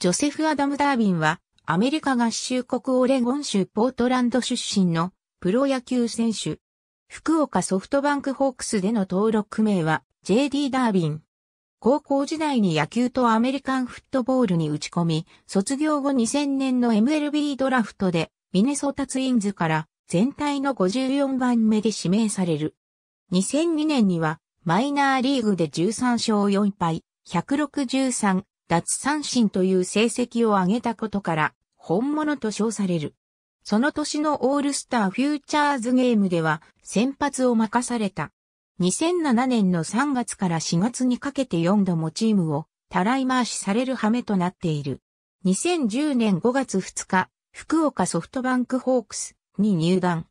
ジョセフ・アダム・ダービンは、アメリカ合衆国オレゴン州ポートランド出身のプロ野球選手。福岡ソフトバンクホークスでの登録名は JD ダービン。高校時代に野球とアメリカンフットボールに打ち込み、卒業後2000年の MLB ドラフトでミネソタツインズから全体の54番目で指名される。2002年にはマイナーリーグで13勝4敗、163奪三振という成績を上げたことから、本物と称される。その年のオールスターフューチャーズゲームでは先発を任された。2007年の3月から4月にかけて4度もチームをたらい回しされる羽目となっている。2010年5月2日、福岡ソフトバンクホークスに入団。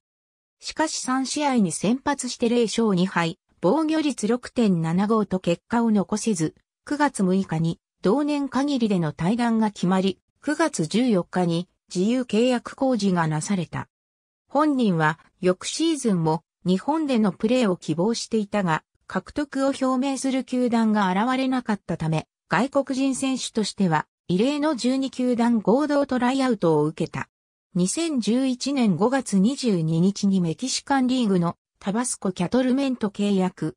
しかし3試合に先発して0勝2敗、防御率6.75と結果を残せず、9月6日に同年限りでの対談が決まり、9月14日に自由契約工事がなされた。本人は翌シーズンも日本でのプレーを希望していたが、獲得を表明する球団が現れなかったため、外国人選手としては異例の12球団合同トライアウトを受けた。2011年5月22日にメキシカンリーグのタバスコキャトルメント契約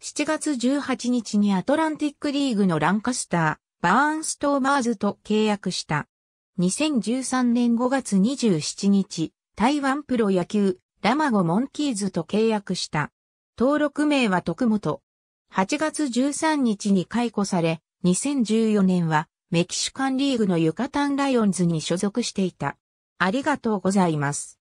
7月18日にアトランティックリーグのランカスター、バーンストーマーズと契約した。2013年5月27日、台湾プロ野球、ラマゴモンキーズと契約した。登録名は徳本。8月13日に解雇され、2014年はメキシカンリーグのユカタンライオンズに所属していた。ありがとうございます。